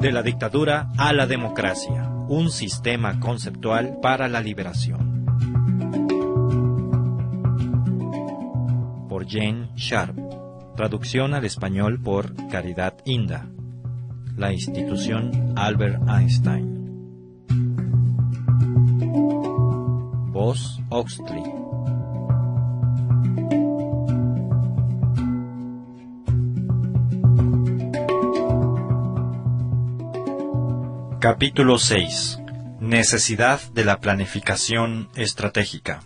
De la dictadura a la democracia, un sistema conceptual para la liberación. Por Jane Sharp. Traducción al español por Caridad Inda. La institución Albert Einstein. Voz Oxley. Capítulo 6. Necesidad de la planificación estratégica.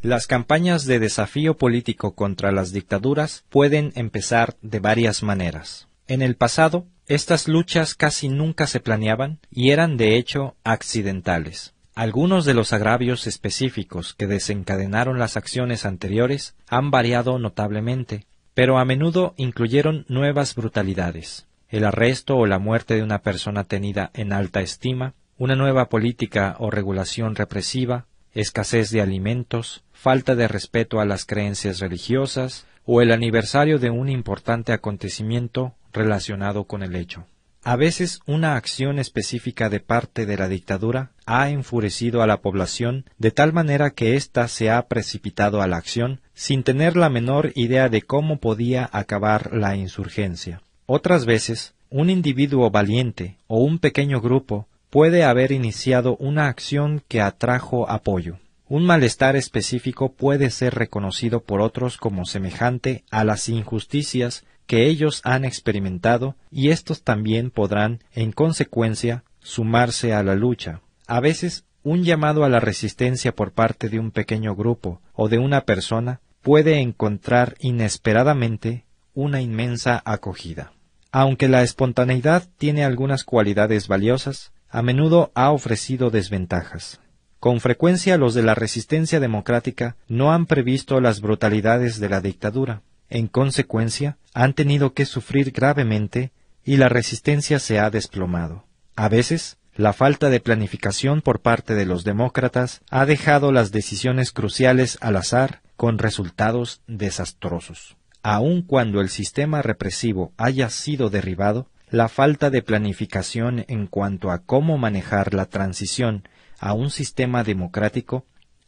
Las campañas de desafío político contra las dictaduras pueden empezar de varias maneras. En el pasado, estas luchas casi nunca se planeaban y eran de hecho accidentales. Algunos de los agravios específicos que desencadenaron las acciones anteriores han variado notablemente, pero a menudo incluyeron nuevas brutalidades el arresto o la muerte de una persona tenida en alta estima, una nueva política o regulación represiva, escasez de alimentos, falta de respeto a las creencias religiosas o el aniversario de un importante acontecimiento relacionado con el hecho. A veces una acción específica de parte de la dictadura ha enfurecido a la población de tal manera que ésta se ha precipitado a la acción sin tener la menor idea de cómo podía acabar la insurgencia. Otras veces, un individuo valiente o un pequeño grupo puede haber iniciado una acción que atrajo apoyo. Un malestar específico puede ser reconocido por otros como semejante a las injusticias que ellos han experimentado y estos también podrán, en consecuencia, sumarse a la lucha. A veces, un llamado a la resistencia por parte de un pequeño grupo o de una persona puede encontrar inesperadamente una inmensa acogida. Aunque la espontaneidad tiene algunas cualidades valiosas, a menudo ha ofrecido desventajas. Con frecuencia los de la resistencia democrática no han previsto las brutalidades de la dictadura. En consecuencia, han tenido que sufrir gravemente y la resistencia se ha desplomado. A veces, la falta de planificación por parte de los demócratas ha dejado las decisiones cruciales al azar con resultados desastrosos aun cuando el sistema represivo haya sido derribado, la falta de planificación en cuanto a cómo manejar la transición a un sistema democrático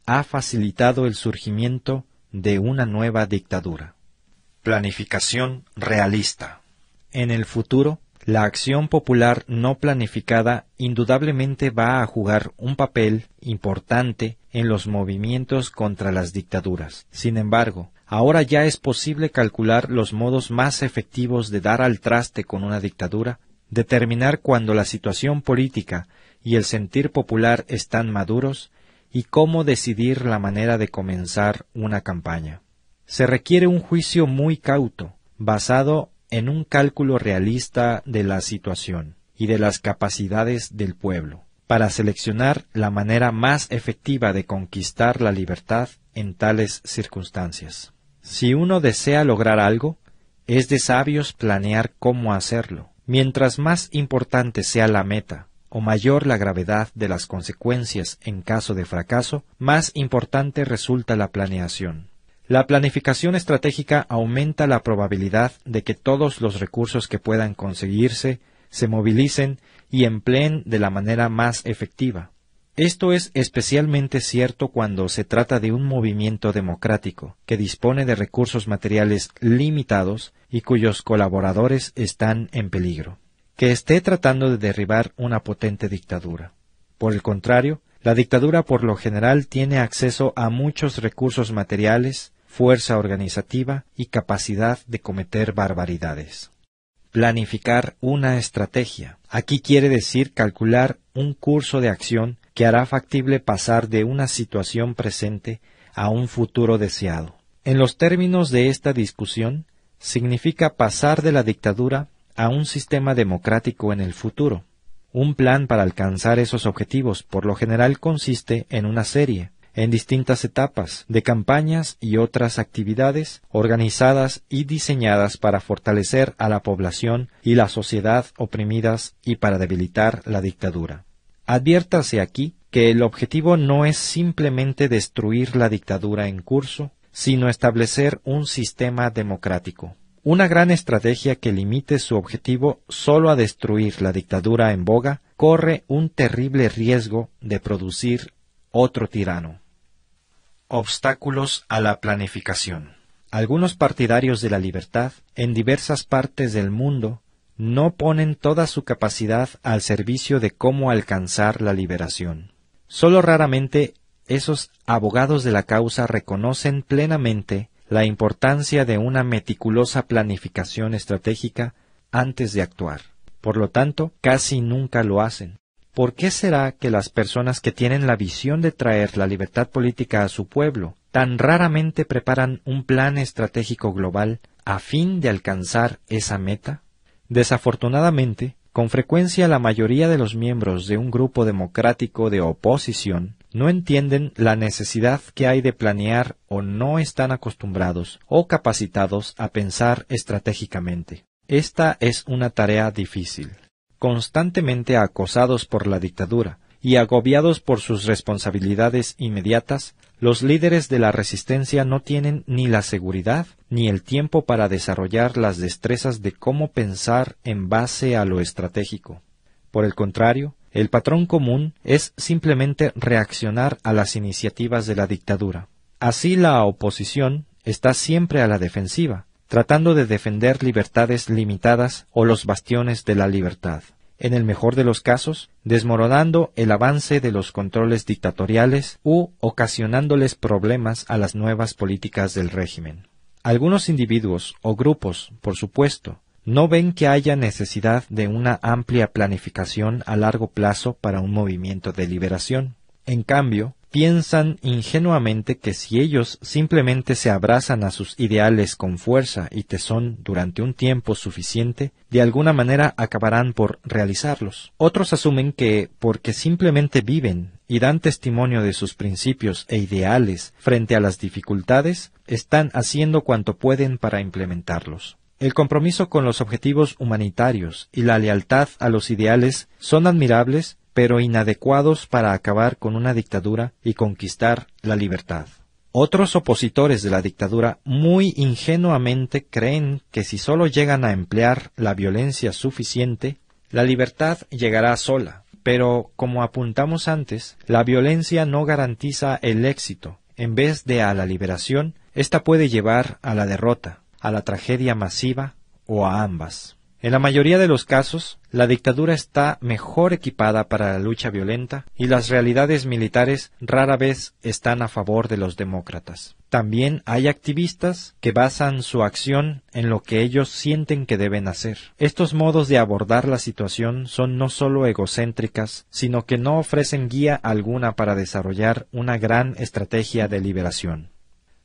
ha facilitado el surgimiento de una nueva dictadura. Planificación realista. En el futuro, la acción popular no planificada indudablemente va a jugar un papel importante en los movimientos contra las dictaduras. Sin embargo, ahora ya es posible calcular los modos más efectivos de dar al traste con una dictadura, determinar cuándo la situación política y el sentir popular están maduros y cómo decidir la manera de comenzar una campaña. Se requiere un juicio muy cauto, basado en un cálculo realista de la situación y de las capacidades del pueblo, para seleccionar la manera más efectiva de conquistar la libertad en tales circunstancias. Si uno desea lograr algo, es de sabios planear cómo hacerlo. Mientras más importante sea la meta o mayor la gravedad de las consecuencias en caso de fracaso, más importante resulta la planeación. La planificación estratégica aumenta la probabilidad de que todos los recursos que puedan conseguirse se movilicen y empleen de la manera más efectiva. Esto es especialmente cierto cuando se trata de un movimiento democrático que dispone de recursos materiales limitados y cuyos colaboradores están en peligro, que esté tratando de derribar una potente dictadura. Por el contrario, la dictadura por lo general tiene acceso a muchos recursos materiales, fuerza organizativa y capacidad de cometer barbaridades. Planificar una estrategia. Aquí quiere decir calcular un curso de acción que hará factible pasar de una situación presente a un futuro deseado. En los términos de esta discusión, significa pasar de la dictadura a un sistema democrático en el futuro. Un plan para alcanzar esos objetivos por lo general consiste en una serie, en distintas etapas, de campañas y otras actividades organizadas y diseñadas para fortalecer a la población y la sociedad oprimidas y para debilitar la dictadura. Adviértase aquí que el objetivo no es simplemente destruir la dictadura en curso, sino establecer un sistema democrático. Una gran estrategia que limite su objetivo solo a destruir la dictadura en boga corre un terrible riesgo de producir otro tirano. Obstáculos a la planificación. Algunos partidarios de la libertad en diversas partes del mundo no ponen toda su capacidad al servicio de cómo alcanzar la liberación. Solo raramente esos abogados de la causa reconocen plenamente la importancia de una meticulosa planificación estratégica antes de actuar. Por lo tanto, casi nunca lo hacen. ¿Por qué será que las personas que tienen la visión de traer la libertad política a su pueblo tan raramente preparan un plan estratégico global a fin de alcanzar esa meta? Desafortunadamente, con frecuencia la mayoría de los miembros de un grupo democrático de oposición no entienden la necesidad que hay de planear o no están acostumbrados o capacitados a pensar estratégicamente. Esta es una tarea difícil. Constantemente acosados por la dictadura y agobiados por sus responsabilidades inmediatas, los líderes de la resistencia no tienen ni la seguridad ni el tiempo para desarrollar las destrezas de cómo pensar en base a lo estratégico. Por el contrario, el patrón común es simplemente reaccionar a las iniciativas de la dictadura. Así la oposición está siempre a la defensiva, tratando de defender libertades limitadas o los bastiones de la libertad en el mejor de los casos, desmoronando el avance de los controles dictatoriales u ocasionándoles problemas a las nuevas políticas del régimen. Algunos individuos o grupos, por supuesto, no ven que haya necesidad de una amplia planificación a largo plazo para un movimiento de liberación. En cambio, piensan ingenuamente que si ellos simplemente se abrazan a sus ideales con fuerza y tesón durante un tiempo suficiente, de alguna manera acabarán por realizarlos. Otros asumen que, porque simplemente viven y dan testimonio de sus principios e ideales frente a las dificultades, están haciendo cuanto pueden para implementarlos. El compromiso con los objetivos humanitarios y la lealtad a los ideales son admirables pero inadecuados para acabar con una dictadura y conquistar la libertad. Otros opositores de la dictadura muy ingenuamente creen que si solo llegan a emplear la violencia suficiente, la libertad llegará sola. Pero, como apuntamos antes, la violencia no garantiza el éxito. En vez de a la liberación, esta puede llevar a la derrota, a la tragedia masiva o a ambas. En la mayoría de los casos, la dictadura está mejor equipada para la lucha violenta y las realidades militares rara vez están a favor de los demócratas. También hay activistas que basan su acción en lo que ellos sienten que deben hacer. Estos modos de abordar la situación son no solo egocéntricas, sino que no ofrecen guía alguna para desarrollar una gran estrategia de liberación.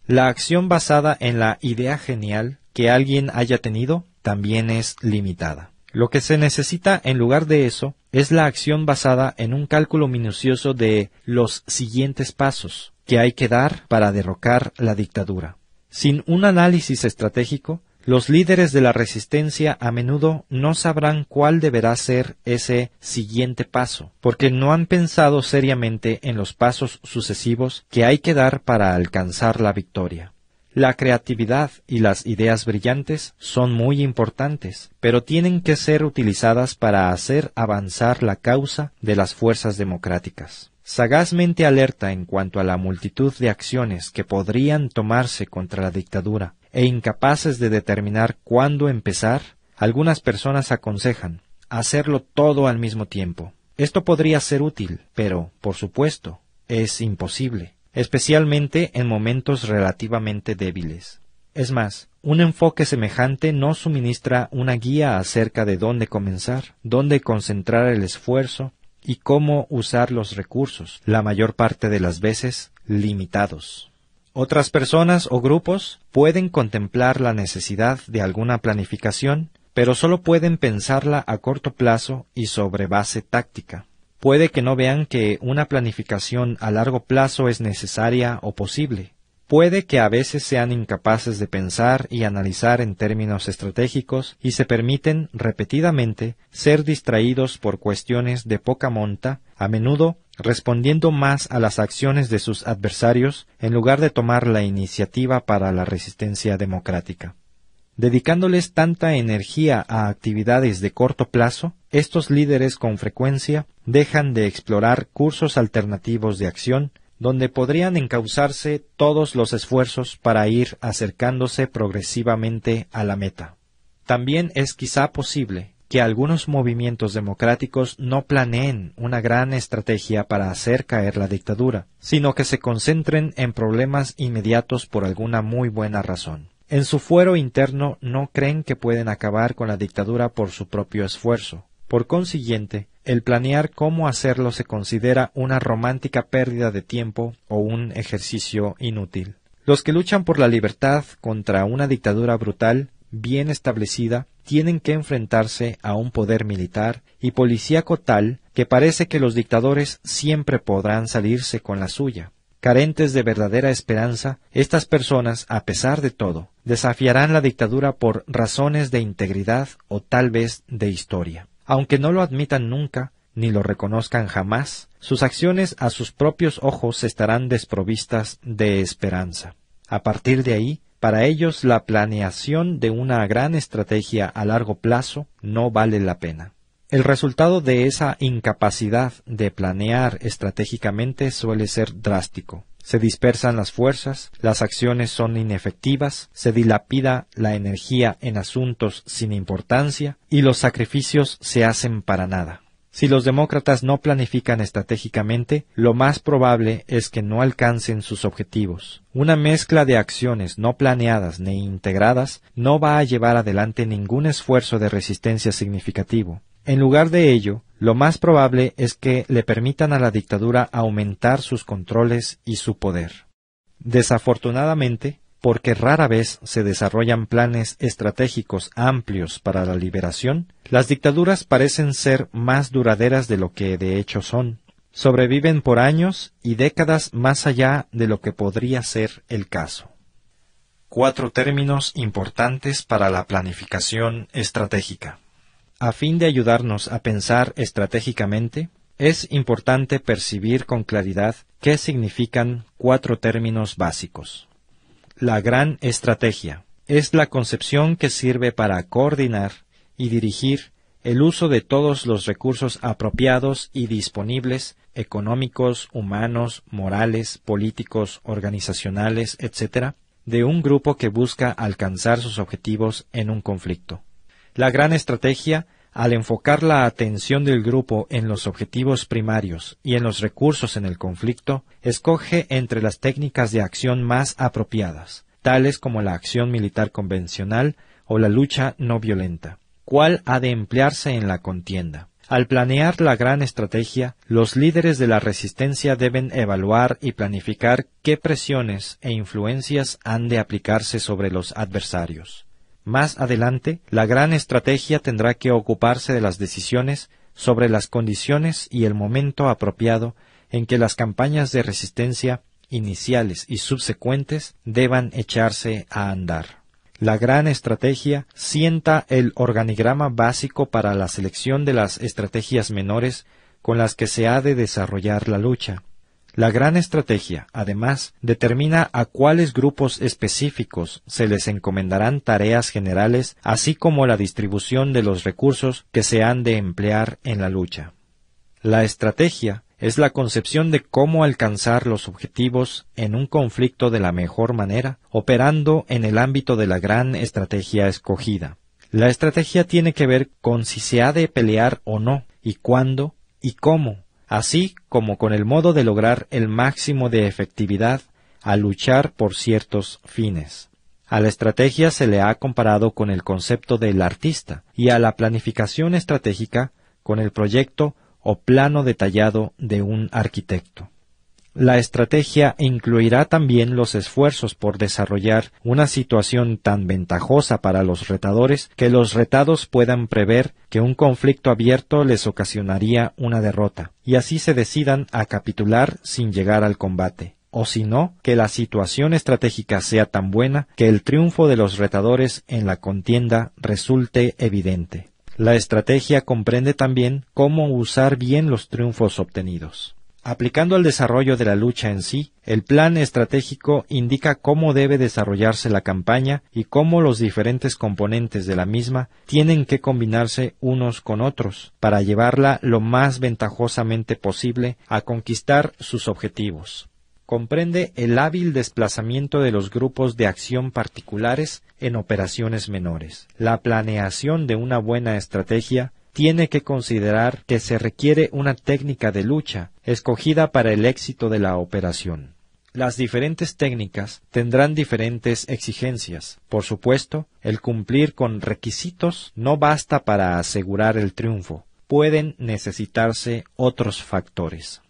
La acción basada en la idea genial que alguien haya tenido también es limitada. Lo que se necesita en lugar de eso es la acción basada en un cálculo minucioso de los siguientes pasos que hay que dar para derrocar la dictadura. Sin un análisis estratégico, los líderes de la resistencia a menudo no sabrán cuál deberá ser ese siguiente paso, porque no han pensado seriamente en los pasos sucesivos que hay que dar para alcanzar la victoria. La creatividad y las ideas brillantes son muy importantes, pero tienen que ser utilizadas para hacer avanzar la causa de las fuerzas democráticas. Sagazmente alerta en cuanto a la multitud de acciones que podrían tomarse contra la dictadura e incapaces de determinar cuándo empezar, algunas personas aconsejan hacerlo todo al mismo tiempo. Esto podría ser útil, pero, por supuesto, es imposible especialmente en momentos relativamente débiles. Es más, un enfoque semejante no suministra una guía acerca de dónde comenzar, dónde concentrar el esfuerzo y cómo usar los recursos, la mayor parte de las veces limitados. Otras personas o grupos pueden contemplar la necesidad de alguna planificación, pero solo pueden pensarla a corto plazo y sobre base táctica. Puede que no vean que una planificación a largo plazo es necesaria o posible. Puede que a veces sean incapaces de pensar y analizar en términos estratégicos y se permiten repetidamente ser distraídos por cuestiones de poca monta, a menudo respondiendo más a las acciones de sus adversarios en lugar de tomar la iniciativa para la resistencia democrática. Dedicándoles tanta energía a actividades de corto plazo, estos líderes con frecuencia dejan de explorar cursos alternativos de acción donde podrían encauzarse todos los esfuerzos para ir acercándose progresivamente a la meta. También es quizá posible que algunos movimientos democráticos no planeen una gran estrategia para hacer caer la dictadura, sino que se concentren en problemas inmediatos por alguna muy buena razón. En su fuero interno no creen que pueden acabar con la dictadura por su propio esfuerzo. Por consiguiente, el planear cómo hacerlo se considera una romántica pérdida de tiempo o un ejercicio inútil. Los que luchan por la libertad contra una dictadura brutal, bien establecida, tienen que enfrentarse a un poder militar y policíaco tal que parece que los dictadores siempre podrán salirse con la suya carentes de verdadera esperanza, estas personas, a pesar de todo, desafiarán la dictadura por razones de integridad o tal vez de historia. Aunque no lo admitan nunca, ni lo reconozcan jamás, sus acciones a sus propios ojos estarán desprovistas de esperanza. A partir de ahí, para ellos la planeación de una gran estrategia a largo plazo no vale la pena. El resultado de esa incapacidad de planear estratégicamente suele ser drástico. Se dispersan las fuerzas, las acciones son inefectivas, se dilapida la energía en asuntos sin importancia y los sacrificios se hacen para nada. Si los demócratas no planifican estratégicamente, lo más probable es que no alcancen sus objetivos. Una mezcla de acciones no planeadas ni integradas no va a llevar adelante ningún esfuerzo de resistencia significativo. En lugar de ello, lo más probable es que le permitan a la dictadura aumentar sus controles y su poder. Desafortunadamente, porque rara vez se desarrollan planes estratégicos amplios para la liberación, las dictaduras parecen ser más duraderas de lo que de hecho son. Sobreviven por años y décadas más allá de lo que podría ser el caso. Cuatro términos importantes para la planificación estratégica. A fin de ayudarnos a pensar estratégicamente, es importante percibir con claridad qué significan cuatro términos básicos. La gran estrategia es la concepción que sirve para coordinar y dirigir el uso de todos los recursos apropiados y disponibles, económicos, humanos, morales, políticos, organizacionales, etc., de un grupo que busca alcanzar sus objetivos en un conflicto. La gran estrategia, al enfocar la atención del grupo en los objetivos primarios y en los recursos en el conflicto, escoge entre las técnicas de acción más apropiadas, tales como la acción militar convencional o la lucha no violenta. ¿Cuál ha de emplearse en la contienda? Al planear la gran estrategia, los líderes de la resistencia deben evaluar y planificar qué presiones e influencias han de aplicarse sobre los adversarios. Más adelante, la gran estrategia tendrá que ocuparse de las decisiones sobre las condiciones y el momento apropiado en que las campañas de resistencia iniciales y subsecuentes deban echarse a andar. La gran estrategia sienta el organigrama básico para la selección de las estrategias menores con las que se ha de desarrollar la lucha, la gran estrategia, además, determina a cuáles grupos específicos se les encomendarán tareas generales, así como la distribución de los recursos que se han de emplear en la lucha. La estrategia es la concepción de cómo alcanzar los objetivos en un conflicto de la mejor manera, operando en el ámbito de la gran estrategia escogida. La estrategia tiene que ver con si se ha de pelear o no, y cuándo y cómo, así como con el modo de lograr el máximo de efectividad al luchar por ciertos fines. A la estrategia se le ha comparado con el concepto del artista y a la planificación estratégica con el proyecto o plano detallado de un arquitecto. La estrategia incluirá también los esfuerzos por desarrollar una situación tan ventajosa para los retadores que los retados puedan prever que un conflicto abierto les ocasionaría una derrota, y así se decidan a capitular sin llegar al combate o si no, que la situación estratégica sea tan buena que el triunfo de los retadores en la contienda resulte evidente. La estrategia comprende también cómo usar bien los triunfos obtenidos. Aplicando al desarrollo de la lucha en sí, el plan estratégico indica cómo debe desarrollarse la campaña y cómo los diferentes componentes de la misma tienen que combinarse unos con otros para llevarla lo más ventajosamente posible a conquistar sus objetivos. Comprende el hábil desplazamiento de los grupos de acción particulares en operaciones menores, la planeación de una buena estrategia tiene que considerar que se requiere una técnica de lucha escogida para el éxito de la operación. Las diferentes técnicas tendrán diferentes exigencias. Por supuesto, el cumplir con requisitos no basta para asegurar el triunfo. Pueden necesitarse otros factores.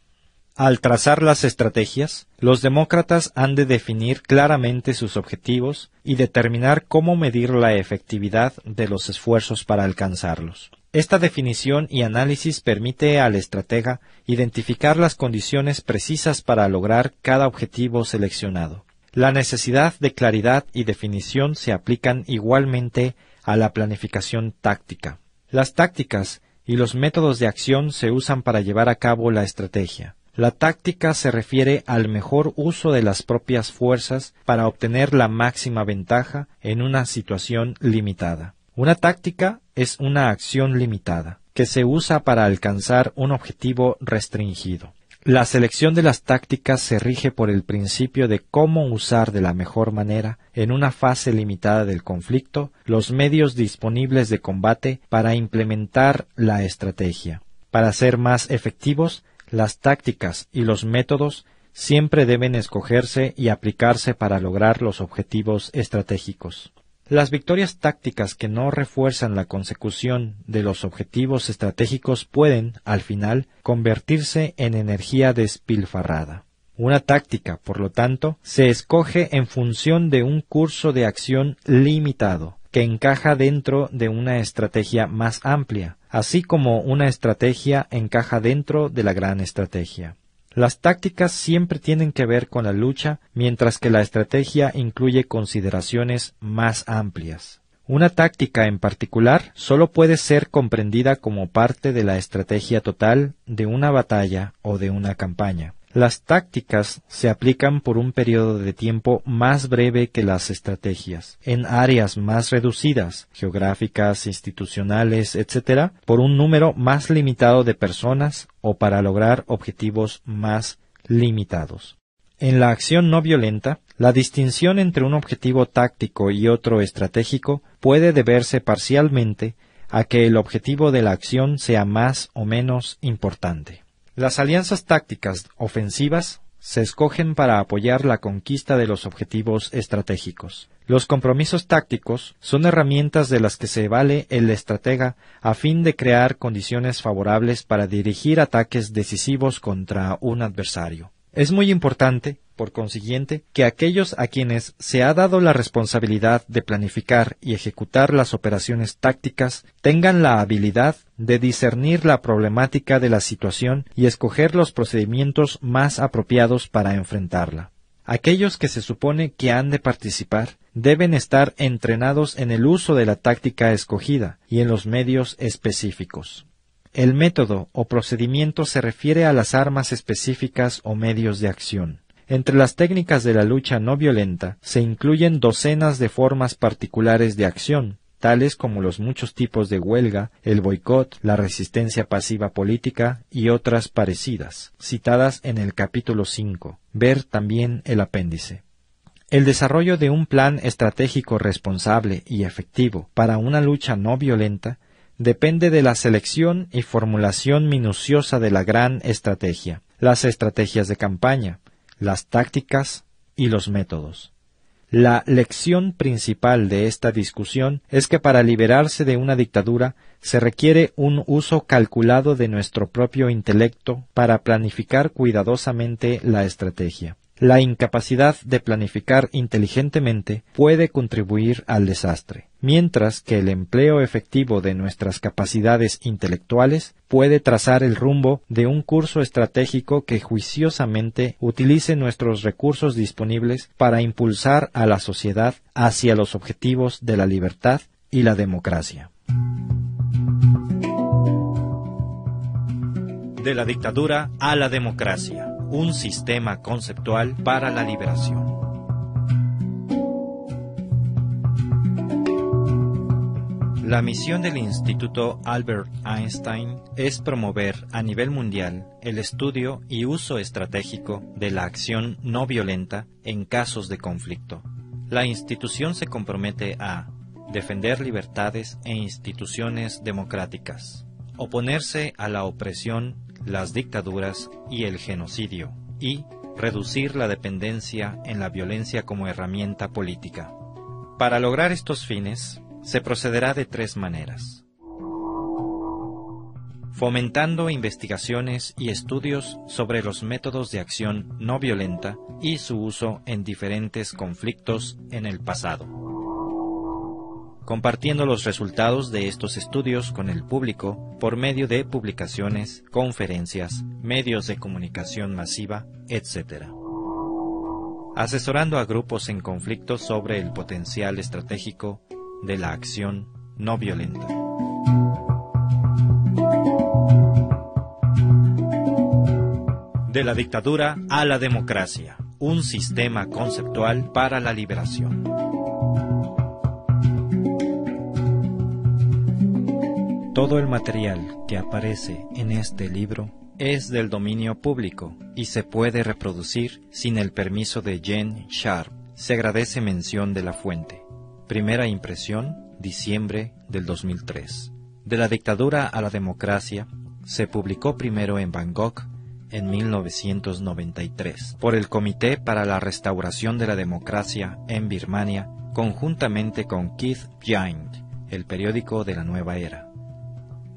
Al trazar las estrategias, los demócratas han de definir claramente sus objetivos y determinar cómo medir la efectividad de los esfuerzos para alcanzarlos. Esta definición y análisis permite al estratega identificar las condiciones precisas para lograr cada objetivo seleccionado. La necesidad de claridad y definición se aplican igualmente a la planificación táctica. Las tácticas y los métodos de acción se usan para llevar a cabo la estrategia. La táctica se refiere al mejor uso de las propias fuerzas para obtener la máxima ventaja en una situación limitada. Una táctica es una acción limitada, que se usa para alcanzar un objetivo restringido. La selección de las tácticas se rige por el principio de cómo usar de la mejor manera, en una fase limitada del conflicto, los medios disponibles de combate para implementar la estrategia. Para ser más efectivos, las tácticas y los métodos siempre deben escogerse y aplicarse para lograr los objetivos estratégicos. Las victorias tácticas que no refuerzan la consecución de los objetivos estratégicos pueden, al final, convertirse en energía despilfarrada. Una táctica, por lo tanto, se escoge en función de un curso de acción limitado, que encaja dentro de una estrategia más amplia, así como una estrategia encaja dentro de la gran estrategia. Las tácticas siempre tienen que ver con la lucha, mientras que la estrategia incluye consideraciones más amplias. Una táctica en particular solo puede ser comprendida como parte de la estrategia total de una batalla o de una campaña. Las tácticas se aplican por un periodo de tiempo más breve que las estrategias, en áreas más reducidas, geográficas, institucionales, etc., por un número más limitado de personas o para lograr objetivos más limitados. En la acción no violenta, la distinción entre un objetivo táctico y otro estratégico puede deberse parcialmente a que el objetivo de la acción sea más o menos importante. Las alianzas tácticas ofensivas se escogen para apoyar la conquista de los objetivos estratégicos. Los compromisos tácticos son herramientas de las que se vale el estratega a fin de crear condiciones favorables para dirigir ataques decisivos contra un adversario. Es muy importante por consiguiente, que aquellos a quienes se ha dado la responsabilidad de planificar y ejecutar las operaciones tácticas tengan la habilidad de discernir la problemática de la situación y escoger los procedimientos más apropiados para enfrentarla. Aquellos que se supone que han de participar deben estar entrenados en el uso de la táctica escogida y en los medios específicos. El método o procedimiento se refiere a las armas específicas o medios de acción. Entre las técnicas de la lucha no violenta se incluyen docenas de formas particulares de acción, tales como los muchos tipos de huelga, el boicot, la resistencia pasiva política y otras parecidas, citadas en el capítulo 5. Ver también el apéndice. El desarrollo de un plan estratégico responsable y efectivo para una lucha no violenta depende de la selección y formulación minuciosa de la gran estrategia, las estrategias de campaña, las tácticas y los métodos. La lección principal de esta discusión es que para liberarse de una dictadura se requiere un uso calculado de nuestro propio intelecto para planificar cuidadosamente la estrategia. La incapacidad de planificar inteligentemente puede contribuir al desastre, mientras que el empleo efectivo de nuestras capacidades intelectuales puede trazar el rumbo de un curso estratégico que juiciosamente utilice nuestros recursos disponibles para impulsar a la sociedad hacia los objetivos de la libertad y la democracia. De la dictadura a la democracia un sistema conceptual para la liberación. La misión del Instituto Albert Einstein es promover a nivel mundial el estudio y uso estratégico de la acción no violenta en casos de conflicto. La institución se compromete a defender libertades e instituciones democráticas, oponerse a la opresión las dictaduras y el genocidio, y reducir la dependencia en la violencia como herramienta política. Para lograr estos fines, se procederá de tres maneras. Fomentando investigaciones y estudios sobre los métodos de acción no violenta y su uso en diferentes conflictos en el pasado compartiendo los resultados de estos estudios con el público por medio de publicaciones, conferencias, medios de comunicación masiva, etc. Asesorando a grupos en conflicto sobre el potencial estratégico de la acción no violenta. De la dictadura a la democracia, un sistema conceptual para la liberación. Todo el material que aparece en este libro es del dominio público y se puede reproducir sin el permiso de Jen Sharp. Se agradece mención de la fuente. Primera impresión, diciembre del 2003. De la dictadura a la democracia, se publicó primero en Bangkok en 1993 por el Comité para la Restauración de la Democracia en Birmania, conjuntamente con Keith Jain, el periódico de la nueva era.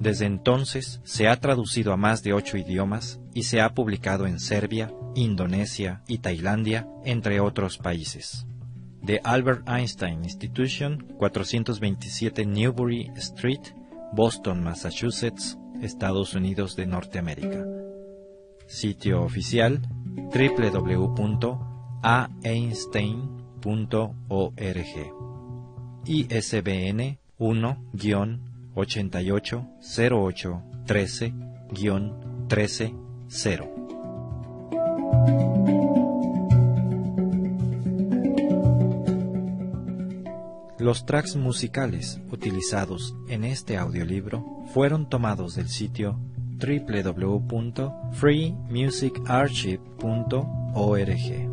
Desde entonces se ha traducido a más de ocho idiomas y se ha publicado en Serbia, Indonesia y Tailandia, entre otros países. The Albert Einstein Institution, 427 Newbury Street, Boston, Massachusetts, Estados Unidos de Norteamérica. Sitio oficial www.aeinstein.org. ISBN 1 8808 13 13 Los tracks musicales utilizados en este audiolibro fueron tomados del sitio www.freemusicarchive.org.